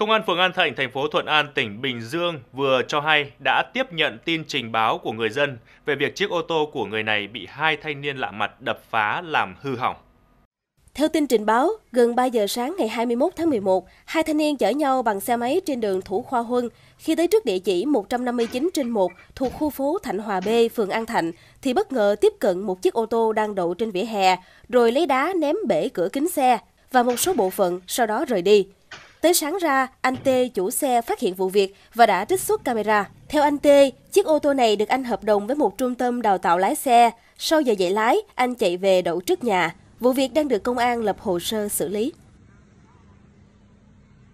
Công an phường An Thạnh, thành phố Thuận An, tỉnh Bình Dương vừa cho hay đã tiếp nhận tin trình báo của người dân về việc chiếc ô tô của người này bị hai thanh niên lạ mặt đập phá làm hư hỏng. Theo tin trình báo, gần 3 giờ sáng ngày 21 tháng 11, hai thanh niên chở nhau bằng xe máy trên đường Thủ Khoa Huân. Khi tới trước địa chỉ 159 trên 1 thuộc khu phố Thạnh Hòa B, phường An Thạnh, thì bất ngờ tiếp cận một chiếc ô tô đang đậu trên vỉa hè, rồi lấy đá ném bể cửa kính xe và một số bộ phận sau đó rời đi. Tới sáng ra, anh T chủ xe phát hiện vụ việc và đã trích xuất camera. Theo anh T chiếc ô tô này được anh hợp đồng với một trung tâm đào tạo lái xe. Sau giờ dạy lái, anh chạy về đậu trước nhà. Vụ việc đang được công an lập hồ sơ xử lý.